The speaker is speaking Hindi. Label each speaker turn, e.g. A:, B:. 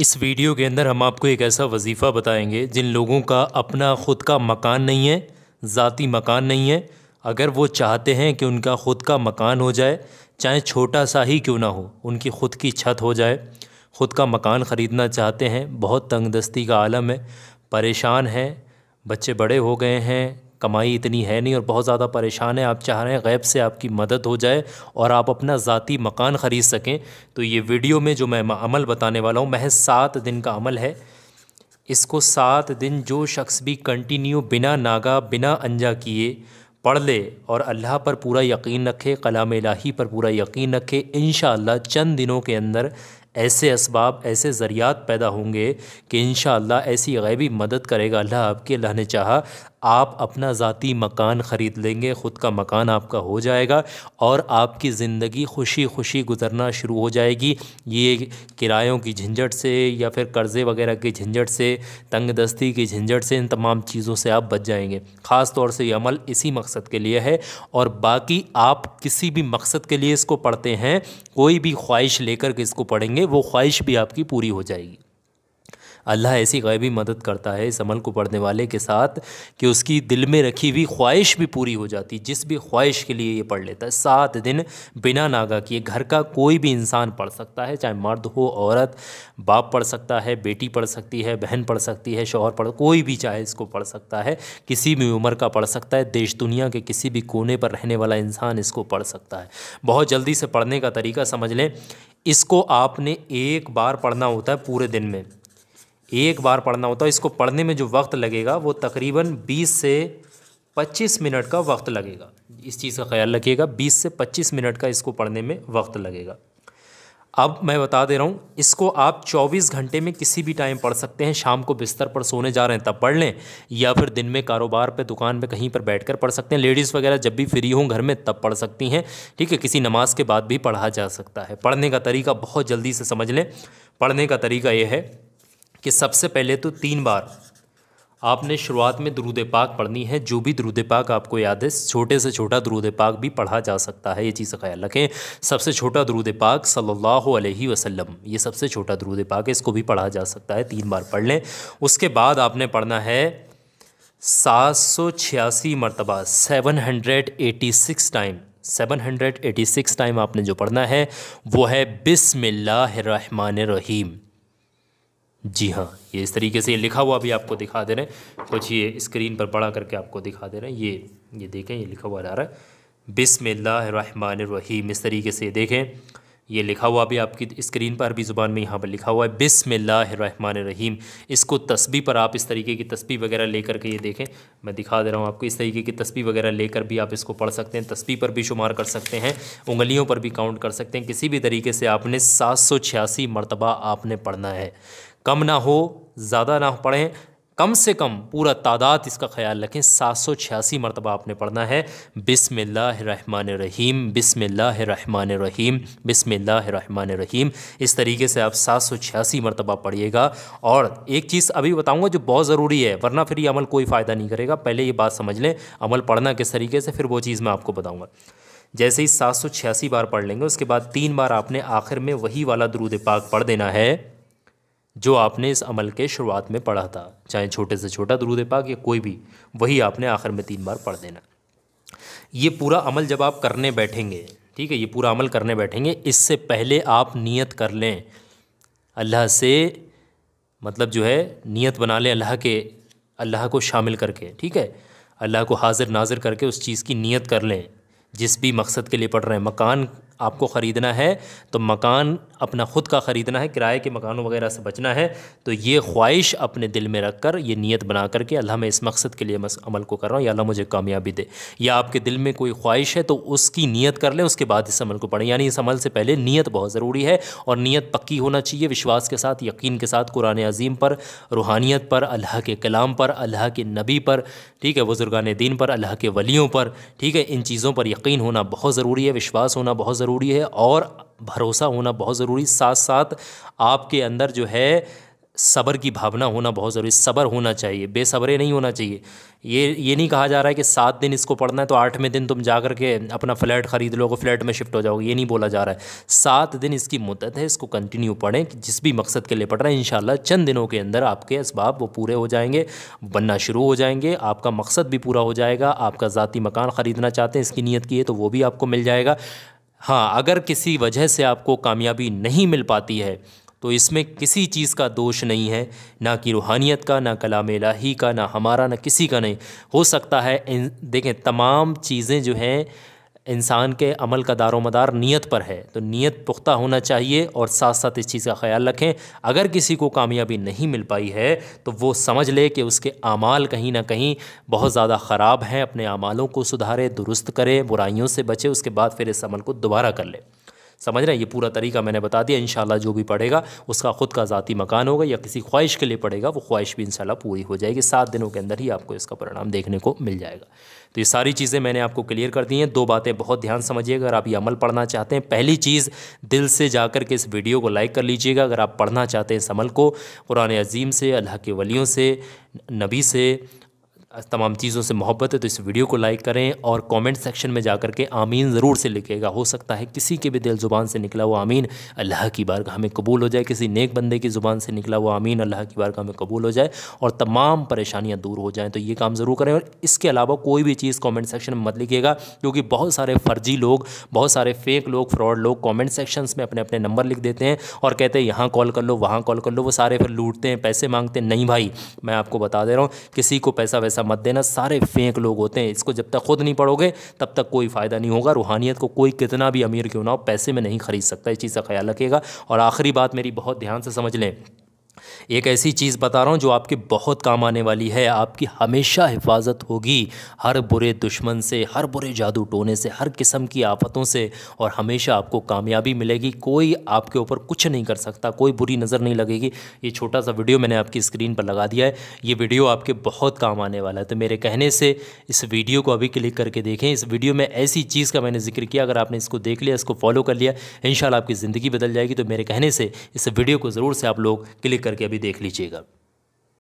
A: इस वीडियो के अंदर हम आपको एक ऐसा वजीफ़ा बताएंगे जिन लोगों का अपना ख़ुद का मकान नहीं है ज़ाती मकान नहीं है अगर वो चाहते हैं कि उनका ख़ुद का मकान हो जाए चाहे छोटा सा ही क्यों ना हो उनकी ख़ुद की छत हो जाए ख़ुद का मकान ख़रीदना चाहते हैं बहुत तंगदस्ती का आलम है परेशान हैं बच्चे बड़े हो गए हैं कमाई इतनी है नहीं और बहुत ज़्यादा परेशान है आप चाह रहे हैं गैब से आपकी मदद हो जाए और आप अपना ज़ाती मकान ख़रीद सकें तो ये वीडियो में जो मैं अमल बताने वाला हूँ महज सात दिन का अमल है इसको सात दिन जो शख्स भी कंटिन्यू बिना नागा बिना अनजा किए पढ़ ले और अल्लाह पर पूरा यकीन रखे कलाम इलाही पर पूरा यकीन रखे इन चंद दिनों के अंदर ऐसे इसबाब ऐसे ज़रियात पैदा होंगे कि इन ऐसी गैबी मदद करेगा अल्लाह आपके अल्लाह ने चाहा आप अपना ज़ाती मकान ख़रीद लेंगे ख़ुद का मकान आपका हो जाएगा और आपकी ज़िंदगी खुशी खुशी गुजरना शुरू हो जाएगी ये किरायों की झंझट से या फिर कर्ज़े वगैरह की झंझट से तंग दस्ती की झंझट से इन तमाम चीज़ों से आप बच जाएंगे ख़ास तौर से ये अमल इसी मकसद के लिए है और बाकी आप किसी भी मकसद के लिए इसको पढ़ते हैं कोई भी ख्वाहिश लेकर के इसको पढ़ेंगे वो ख्वाहिश भी आपकी पूरी हो जाएगी अल्लाह ऐसी गैबी मदद करता है इस अमल को पढ़ने वाले के साथ कि उसकी दिल में रखी हुई ख्वाहिश भी पूरी हो जाती जिस भी ख्वाहिश के लिए ये पढ़ लेता है सात दिन बिना नागा किए घर का कोई भी इंसान पढ़ सकता है चाहे मर्द हो औरत बाप पढ़ सकता है बेटी पढ़ सकती है बहन पढ़ सकती है शोहर पढ़ कोई भी चाहे इसको पढ़ सकता है किसी भी उम्र का पढ़ सकता है देश दुनिया के किसी भी कोने पर रहने वाला इंसान इसको पढ़ सकता है बहुत जल्दी से पढ़ने का तरीका समझ लें इसको आपने एक बार पढ़ना होता है पूरे दिन में एक बार पढ़ना होता है इसको पढ़ने में जो वक्त लगेगा वो तकरीबन बीस से पच्चीस मिनट का वक्त लगेगा इस चीज़ का ख्याल रखिएगा बीस से पच्चीस मिनट का इसको पढ़ने में वक्त लगेगा अब मैं बता दे रहा हूँ इसको आप 24 घंटे में किसी भी टाइम पढ़ सकते हैं शाम को बिस्तर पर सोने जा रहे हैं तब पढ़ लें या फिर दिन में कारोबार पे दुकान पे कहीं पर बैठकर पढ़ सकते हैं लेडीज़ वगैरह जब भी फ्री हों घर में तब पढ़ सकती हैं ठीक है किसी नमाज के बाद भी पढ़ा जा सकता है पढ़ने का तरीका बहुत जल्दी से समझ लें पढ़ने का तरीका ये है कि सबसे पहले तो तीन बार आपने शुरुआत में दरूद पाक पढ़नी है जो भी दरूद पाक आपको याद है छोटे से छोटा दरूद पाक भी पढ़ा जा सकता है ये चीज़ का ख्याल रखें सबसे छोटा दरूद पाक सल्लल्लाहु अलैहि वसल्लम ये सबसे छोटा दरूद पाक है इसको भी पढ़ा जा सकता है तीन बार पढ़ लें उसके बाद आपने पढ़ना है सात सौ छियासी मरतबा seven hundred eighty six time seven hundred eighty six time आपने जो पढ़ना है वो है बिसमिल्लर रहीम जी हाँ ये इस तरीके से ये लिखा हुआ भी आपको दिखा दे रहे हैं कुछ ये स्क्रीन पर बड़ा करके आपको दिखा दे रहे हैं ये ये देखें ये लिखा हुआ जा रहा है रहीम इस तरीके से देखें ये लिखा हुआ भी आपकी स्क्रीन पर अरबी ज़ुबान में यहाँ पर लिखा हुआ है रहीम इसको तस्वीर पर आप इस तरीके की तस्वीर वगैरह लेकर के ये देखें मैं दिखा दे रहा हूँ आपको इस तरीके की तस्वीर वगैरह लेकर भी आप इसको पढ़ सकते हैं तस्वीर पर भी शुमार कर सकते हैं उंगलियों पर भी काउंट कर सकते हैं किसी भी तरीके से आपने सात सौ छियासी मरतबा आपने पढ़ना है कम ना हो ज़्यादा ना पढ़ें कम से कम पूरा तादाद इसका ख्याल रखें सात सौ छियासी मरतबा आपने पढ़ना है बिसमिल्लाहमान रहीम बिसमिल्लाहमान रहीम बिसमिल्लाहमान रहीम इस तरीके से आप सात सौ छियासी मरतबा पढ़िएगा और एक चीज़ अभी बताऊंगा जो बहुत ज़रूरी है वरना फिर ये अमल कोई फ़ायदा नहीं करेगा पहले ये बात समझ लें अमल पढ़ना किस तरीके से फिर वो चीज़ मैं आपको बताऊँगा जैसे ही सात सौ छियासी बार पढ़ लेंगे उसके बाद तीन बार आपने आखिर में वही वाला दरूद पाक पढ़ देना है जो आपने इस अमल के शुरुआत में पढ़ा था चाहे छोटे से छोटा दरूद पाक या कोई भी वही आपने आखिर में तीन बार पढ़ देना ये पूरा अमल जब आप करने बैठेंगे ठीक है ये पूरा अमल करने बैठेंगे इससे पहले आप नियत कर लें अल्लाह से मतलब जो है नियत बना लें अल्लाह के अल्लाह को शामिल करके ठीक है अल्लाह को हाजिर नाजिर करके उस चीज़ की नियत कर लें जिस भी मकसद के लिए पढ़ रहे हैं मकान आपको ख़रीदना है तो मकान अपना ख़ुद का ख़रीदना है किराए के मकानों वगैरह से बचना है तो ये ख्वाहिश अपने दिल में रख कर ये नीयत बना करके अल्लाह मैं इस मकसद के लिए अमल को कर रहा हूँ या अल्लाह मुझे कामयाबी दे या आपके दिल में कोई ख्वाहिश है तो उसकी नीयत कर लें उसके बाद इस अमल को पढ़ें यानी इस अमल से पहले नीयत बहुत ज़रूरी है और नीयत पक्की होना चाहिए विश्वास के साथ यकीन के साथ कुरान अजीम पर रूहानियत पर अल्लाह के कलाम पर अल्लाह के नबी पर ठीक है बुज़ुर्गान दीन पर अल्लाह के वलियों पर ठीक है इन चीज़ों पर यकीन होना बहुत ज़रूरी है विश्वास होना बहुत ज़रूरी है और भरोसा होना बहुत ज़रूरी साथ साथ आपके अंदर जो है सब्र की भावना होना बहुत ज़रूरी सब्र होना चाहिए बेसब्रे नहीं होना चाहिए ये ये नहीं कहा जा रहा है कि सात दिन इसको पढ़ना है तो आठवें दिन तुम जा कर के अपना फ्लैट ख़रीद लोगे फ्लैट में शिफ्ट हो जाओगे ये नहीं बोला जा रहा है सात दिन इसकी मुद्दत है इसको कंटिन्यू पढ़ें जिस भी मकसद के लिए पढ़ रहे हैं इन चंद दिनों के अंदर आपके इसबाब वो पूरे हो जाएंगे बनना शुरू हो जाएंगे आपका मकसद भी पूरा हो जाएगा आपका ज़ाती मकान ख़रीदना चाहते हैं इसकी नीयत की है तो वो भी आपको मिल जाएगा हाँ अगर किसी वजह से आपको कामयाबी नहीं मिल पाती है तो इसमें किसी चीज़ का दोष नहीं है ना कि रूहानियत का ना कलाम लाही का ना हमारा ना किसी का नहीं हो सकता है इन देखें तमाम चीज़ें जो हैं इंसान के अमल का दारोमदार नीयत पर है तो नीयत पुख्ता होना चाहिए और साथ साथ इस चीज़ का ख्याल रखें अगर किसी को कामयाबी नहीं मिल पाई है तो वो समझ ले कि उसके अमाल कहीं ना कहीं बहुत ज़्यादा ख़राब हैं अपने अमालों को सुधारे दुरुस्त करे बुराइयों से बचे उसके बाद फिर इस अमल को दोबारा कर ले समझ रहे हैं ये पूरा तरीका मैंने बता दिया इन जो भी पढ़ेगा उसका ख़ुद का ज़ाती मकान होगा या किसी ख्वाहिश के लिए पढ़ेगा वो ख्वाहिश भी इन पूरी हो जाएगी सात दिनों के अंदर ही आपको इसका परिणाम देखने को मिल जाएगा तो ये सारी चीज़ें मैंने आपको क्लियर कर दी हैं दो बातें बहुत ध्यान समझिएगा अगर आप ये अमल पढ़ना चाहते हैं पहली चीज़ दिल से जाकर के इस वीडियो को लाइक कर लीजिएगा अगर आप पढ़ना चाहते हैं इस अमल को कुरान अजीम से अल्लाह के वलियों से नबी से तमाम चीज़ों से मोहब्बत है तो इस वीडियो को लाइक करें और कमेंट सेक्शन में जा के आमीन ज़रूर से लिखेगा हो सकता है किसी के भी दिल ज़ुबान से निकला हुआ आमीन अल्लाह की बार हमें कबूल हो जाए किसी नेक बंदे की ज़ुबान से निकला हुआ आमीन अल्लाह की बार हमें कबूल हो जाए और तमाम परेशानियाँ दूर हो जाएँ तो ये काम ज़रूर करें और इसके अलावा कोई भी चीज़ कॉमेंट सेक्शन में मत लिखिएगा क्योंकि बहुत सारे फ़र्जी लोग बहुत सारे फेक लोग फ्रॉड लोग कॉमेंट सेक्शन में अपने अपने नंबर लिख देते हैं और कहते हैं यहाँ कॉल कर लो वहाँ कॉल कर लो वो सारे फिर लूटते हैं पैसे मांगते हैं नहीं भाई मैं आपको बता दे रहा हूँ किसी को पैसा वैसा मत देना सारे फेंक लोग होते हैं इसको जब तक खुद नहीं पढ़ोगे तब तक कोई फ़ायदा नहीं होगा रूहानियत को कोई कितना भी अमीर क्यों ना हो पैसे में नहीं खरीद सकता इस चीज़ का ख्याल रखेगा और आखिरी बात मेरी बहुत ध्यान से समझ लें एक ऐसी चीज़ बता रहा हूँ जो आपके बहुत काम आने वाली है आपकी हमेशा हिफाजत होगी हर बुरे दुश्मन से हर बुरे जादू टोने से हर किस्म की आफतों से और हमेशा आपको कामयाबी मिलेगी कोई आपके ऊपर कुछ नहीं कर सकता कोई बुरी नज़र नहीं लगेगी ये छोटा सा वीडियो मैंने आपकी स्क्रीन पर लगा दिया है ये वीडियो आपके बहुत काम आने वाला है तो मेरे कहने से इस वीडियो को अभी क्लिक करके देखें इस वीडियो में ऐसी चीज़ का मैंने जिक्र किया अगर आपने इसको देख लिया इसको फॉलो कर लिया इन आपकी ज़िंदगी बदल जाएगी तो मेरे कहने से इस वीडियो को ज़रूर से आप लोग क्लिक करके करके अभी देख लीजिएगा